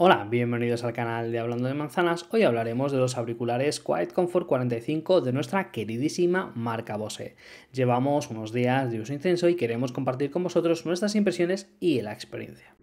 Hola, bienvenidos al canal de Hablando de Manzanas. Hoy hablaremos de los auriculares Quiet Comfort 45 de nuestra queridísima marca Bose. Llevamos unos días de uso intenso y queremos compartir con vosotros nuestras impresiones y la experiencia.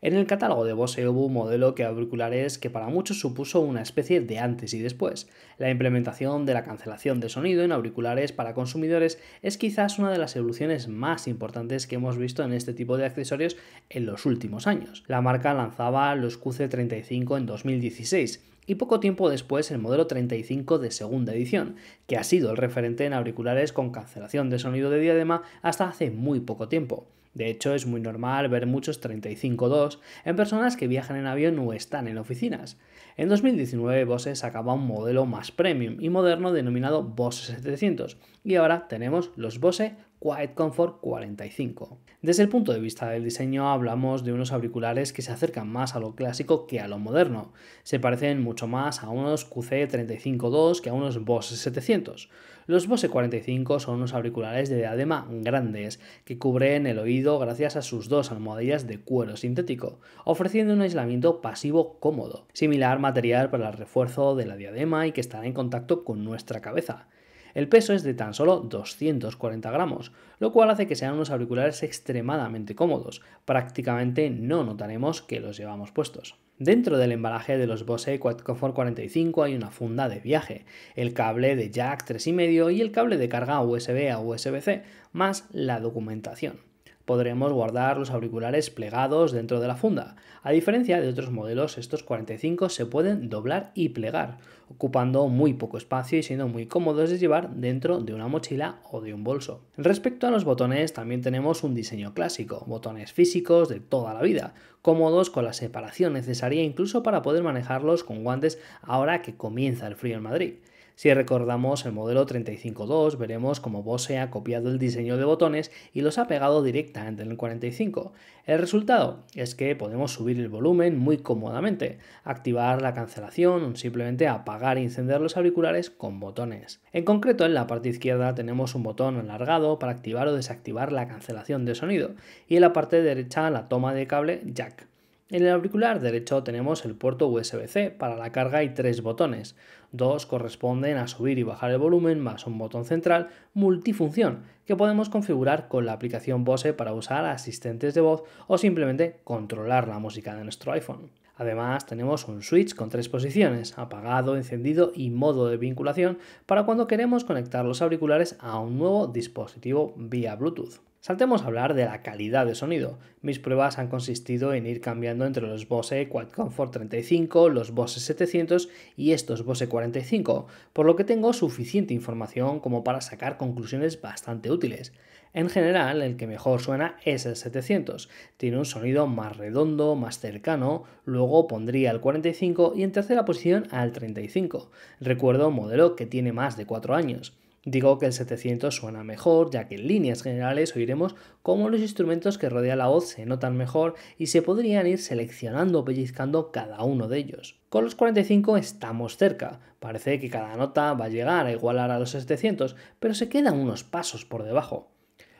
En el catálogo de Bose hubo un modelo que auriculares que para muchos supuso una especie de antes y después. La implementación de la cancelación de sonido en auriculares para consumidores es quizás una de las evoluciones más importantes que hemos visto en este tipo de accesorios en los últimos años. La marca lanzaba los QC35 en 2016 y poco tiempo después el modelo 35 de segunda edición, que ha sido el referente en auriculares con cancelación de sonido de diadema hasta hace muy poco tiempo. De hecho, es muy normal ver muchos 35-2 en personas que viajan en avión o están en oficinas. En 2019 Bose sacaba un modelo más premium y moderno denominado Bose 700 y ahora tenemos los Bose Quiet Comfort 45. Desde el punto de vista del diseño hablamos de unos auriculares que se acercan más a lo clásico que a lo moderno. Se parecen mucho más a unos QC352 que a unos Bose 700. Los Bose 45 son unos auriculares de diadema grandes que cubren el oído gracias a sus dos almohadillas de cuero sintético, ofreciendo un aislamiento pasivo cómodo, similar material para el refuerzo de la diadema y que estará en contacto con nuestra cabeza. El peso es de tan solo 240 gramos, lo cual hace que sean unos auriculares extremadamente cómodos, prácticamente no notaremos que los llevamos puestos. Dentro del embalaje de los Bose Quadcomfort 45 hay una funda de viaje, el cable de jack 3.5 y el cable de carga USB a USB-C, más la documentación podremos guardar los auriculares plegados dentro de la funda. A diferencia de otros modelos, estos 45 se pueden doblar y plegar, ocupando muy poco espacio y siendo muy cómodos de llevar dentro de una mochila o de un bolso. Respecto a los botones, también tenemos un diseño clásico, botones físicos de toda la vida, cómodos con la separación necesaria incluso para poder manejarlos con guantes ahora que comienza el frío en Madrid. Si recordamos el modelo 35.2, veremos como Bose ha copiado el diseño de botones y los ha pegado directamente en el 45. El resultado es que podemos subir el volumen muy cómodamente, activar la cancelación o simplemente apagar e encender los auriculares con botones. En concreto, en la parte izquierda tenemos un botón alargado para activar o desactivar la cancelación de sonido y en la parte derecha la toma de cable jack. En el auricular derecho tenemos el puerto USB-C para la carga y tres botones. Dos corresponden a subir y bajar el volumen más un botón central multifunción que podemos configurar con la aplicación Bose para usar asistentes de voz o simplemente controlar la música de nuestro iPhone. Además tenemos un switch con tres posiciones, apagado, encendido y modo de vinculación para cuando queremos conectar los auriculares a un nuevo dispositivo vía Bluetooth. Saltemos a hablar de la calidad de sonido. Mis pruebas han consistido en ir cambiando entre los Bose Comfort 35, los Bose 700 y estos Bose 45, por lo que tengo suficiente información como para sacar conclusiones bastante útiles. En general, el que mejor suena es el 700. Tiene un sonido más redondo, más cercano, luego pondría el 45 y en tercera posición al 35. Recuerdo un modelo que tiene más de 4 años. Digo que el 700 suena mejor, ya que en líneas generales oiremos cómo los instrumentos que rodea la voz se notan mejor y se podrían ir seleccionando o pellizcando cada uno de ellos. Con los 45 estamos cerca, parece que cada nota va a llegar a igualar a los 700, pero se quedan unos pasos por debajo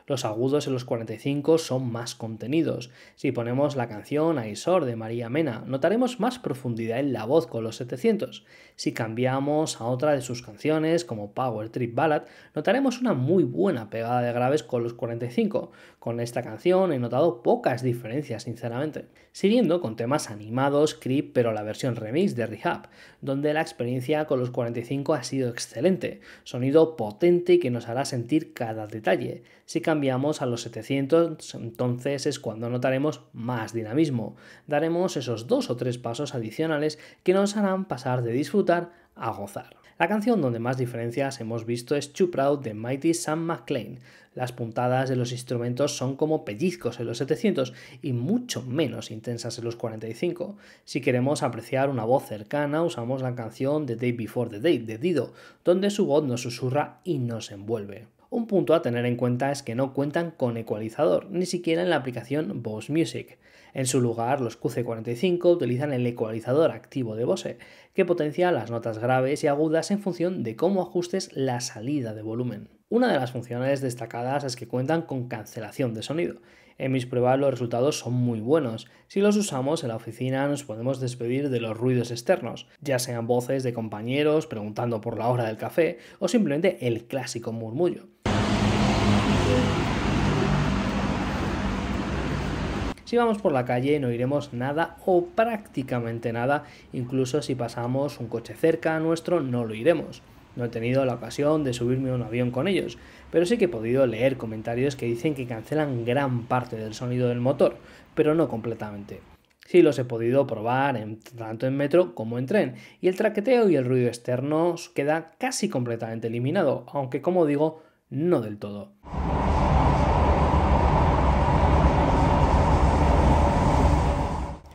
los agudos en los 45 son más contenidos. Si ponemos la canción Aisor de María Mena, notaremos más profundidad en la voz con los 700. Si cambiamos a otra de sus canciones, como Power Trip Ballad, notaremos una muy buena pegada de graves con los 45. Con esta canción he notado pocas diferencias, sinceramente. Siguiendo con temas animados, creep, pero la versión remix de Rehab, donde la experiencia con los 45 ha sido excelente. Sonido potente que nos hará sentir cada detalle. Si cambiamos a los 700, entonces es cuando notaremos más dinamismo. Daremos esos dos o tres pasos adicionales que nos harán pasar de disfrutar a gozar. La canción donde más diferencias hemos visto es Too de Mighty Sam McClain. Las puntadas de los instrumentos son como pellizcos en los 700 y mucho menos intensas en los 45. Si queremos apreciar una voz cercana, usamos la canción The Day Before the Day de Dido, donde su voz nos susurra y nos envuelve. Un punto a tener en cuenta es que no cuentan con ecualizador, ni siquiera en la aplicación Bose Music. En su lugar, los QC45 utilizan el ecualizador activo de Bose, que potencia las notas graves y agudas en función de cómo ajustes la salida de volumen. Una de las funciones destacadas es que cuentan con cancelación de sonido. En mis pruebas los resultados son muy buenos. Si los usamos en la oficina nos podemos despedir de los ruidos externos, ya sean voces de compañeros preguntando por la hora del café o simplemente el clásico murmullo. Si vamos por la calle no iremos nada o prácticamente nada, incluso si pasamos un coche cerca nuestro no lo iremos. No he tenido la ocasión de subirme a un avión con ellos, pero sí que he podido leer comentarios que dicen que cancelan gran parte del sonido del motor, pero no completamente. Sí los he podido probar tanto en metro como en tren, y el traqueteo y el ruido externo queda casi completamente eliminado, aunque como digo, no del todo.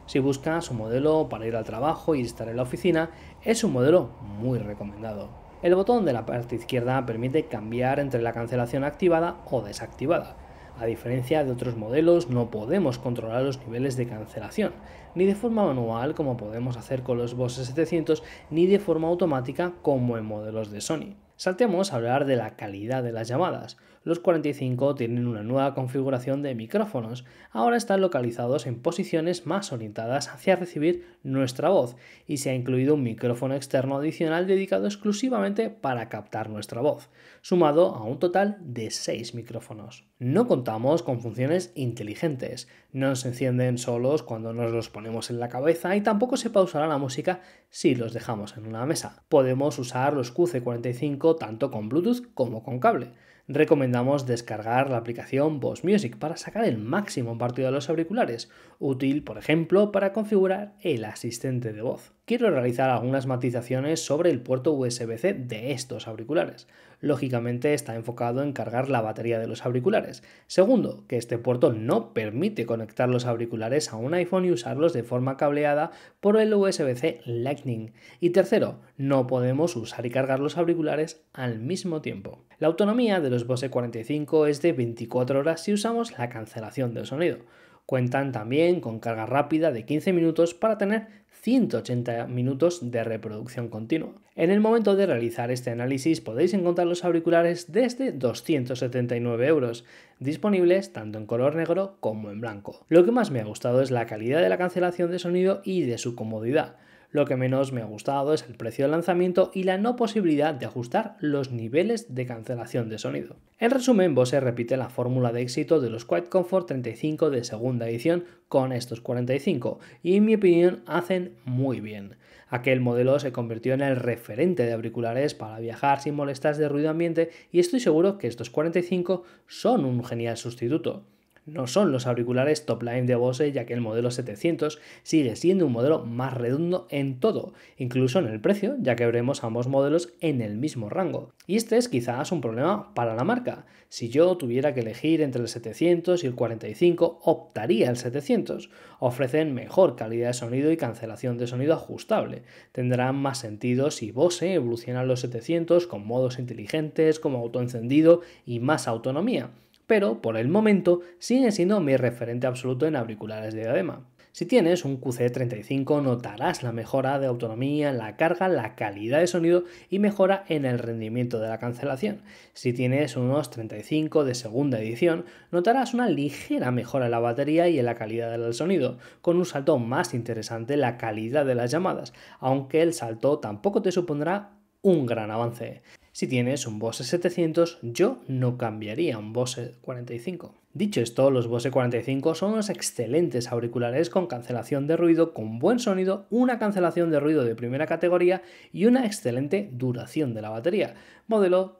Si buscas un modelo para ir al trabajo y estar en la oficina, es un modelo muy recomendado. El botón de la parte izquierda permite cambiar entre la cancelación activada o desactivada. A diferencia de otros modelos, no podemos controlar los niveles de cancelación, ni de forma manual como podemos hacer con los Bose 700, ni de forma automática como en modelos de Sony. Saltemos a hablar de la calidad de las llamadas. Los 45 tienen una nueva configuración de micrófonos. Ahora están localizados en posiciones más orientadas hacia recibir nuestra voz y se ha incluido un micrófono externo adicional dedicado exclusivamente para captar nuestra voz, sumado a un total de 6 micrófonos. No contamos con funciones inteligentes, no se encienden solos cuando nos los ponemos ponemos en la cabeza y tampoco se pausará la música si los dejamos en una mesa. Podemos usar los QC45 tanto con Bluetooth como con cable recomendamos descargar la aplicación Boss Music para sacar el máximo partido de los auriculares, útil, por ejemplo, para configurar el asistente de voz. Quiero realizar algunas matizaciones sobre el puerto USB-C de estos auriculares. Lógicamente está enfocado en cargar la batería de los auriculares. Segundo, que este puerto no permite conectar los auriculares a un iPhone y usarlos de forma cableada por el USB-C Lightning. Y tercero, no podemos usar y cargar los auriculares al mismo tiempo. La autonomía de los Bose 45 es de 24 horas si usamos la cancelación del sonido. Cuentan también con carga rápida de 15 minutos para tener 180 minutos de reproducción continua. En el momento de realizar este análisis podéis encontrar los auriculares desde 279 euros, disponibles tanto en color negro como en blanco. Lo que más me ha gustado es la calidad de la cancelación de sonido y de su comodidad. Lo que menos me ha gustado es el precio de lanzamiento y la no posibilidad de ajustar los niveles de cancelación de sonido. En resumen, Bose repite la fórmula de éxito de los Quiet Comfort 35 de segunda edición con estos 45 y en mi opinión hacen muy bien. Aquel modelo se convirtió en el referente de auriculares para viajar sin molestas de ruido ambiente y estoy seguro que estos 45 son un genial sustituto no son los auriculares top line de Bose, ya que el modelo 700 sigue siendo un modelo más redondo en todo, incluso en el precio, ya que veremos ambos modelos en el mismo rango. Y este es quizás un problema para la marca. Si yo tuviera que elegir entre el 700 y el 45, optaría el 700. Ofrecen mejor calidad de sonido y cancelación de sonido ajustable. Tendrán más sentido si Bose evoluciona los 700 con modos inteligentes, como autoencendido y más autonomía pero por el momento sigue siendo mi referente absoluto en auriculares de diadema. Si tienes un QC35 notarás la mejora de autonomía, la carga, la calidad de sonido y mejora en el rendimiento de la cancelación. Si tienes unos 35 de segunda edición, notarás una ligera mejora en la batería y en la calidad del sonido, con un salto más interesante en la calidad de las llamadas, aunque el salto tampoco te supondrá un gran avance. Si tienes un Bose 700, yo no cambiaría un Bose 45. Dicho esto, los Bose 45 son unos excelentes auriculares con cancelación de ruido, con buen sonido, una cancelación de ruido de primera categoría y una excelente duración de la batería. Modelo